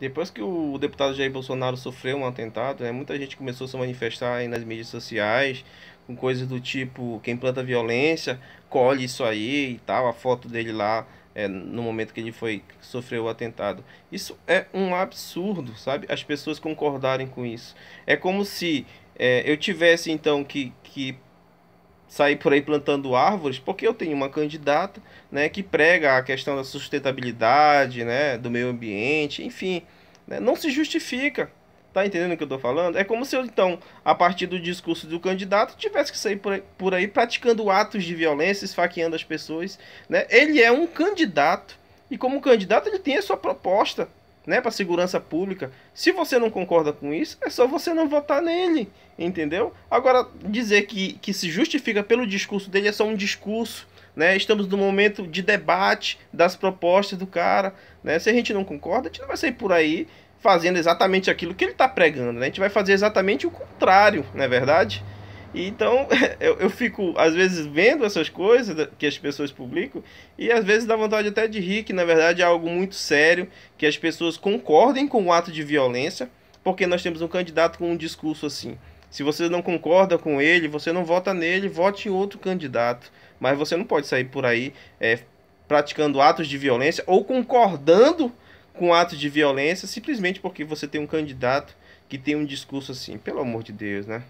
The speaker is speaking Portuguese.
Depois que o deputado Jair Bolsonaro sofreu um atentado, né, muita gente começou a se manifestar aí nas mídias sociais, com coisas do tipo, quem planta violência, colhe isso aí e tal, a foto dele lá é, no momento que ele foi sofreu o atentado. Isso é um absurdo, sabe? As pessoas concordarem com isso. É como se é, eu tivesse então que, que sair por aí plantando árvores, porque eu tenho uma candidata, né, que prega a questão da sustentabilidade, né, do meio ambiente, enfim, né, não se justifica. Tá entendendo o que eu tô falando? É como se eu, então, a partir do discurso do candidato, tivesse que sair por aí, por aí praticando atos de violência, esfaqueando as pessoas, né? Ele é um candidato e como candidato ele tem a sua proposta, né, para segurança pública. Se você não concorda com isso, é só você não votar nele, entendeu? Agora dizer que, que se justifica pelo discurso dele é só um discurso, né? Estamos no momento de debate das propostas do cara, né? Se a gente não concorda, a gente não vai sair por aí fazendo exatamente aquilo que ele está pregando, né? A gente vai fazer exatamente o contrário, não é verdade? Então eu, eu, fico, às vezes, vendo essas coisas que as pessoas publicam e às vezes dá vontade até de rir, que na verdade é algo muito sério, que as pessoas concordem com o ato de violência, porque nós temos um candidato com um discurso assim. Se você não concorda com ele, você não vota nele, vote em outro candidato. Mas você não pode sair por aí é, praticando atos de violência ou concordando com atos de violência simplesmente porque você tem um candidato que tem um discurso assim. Pelo amor de Deus, né?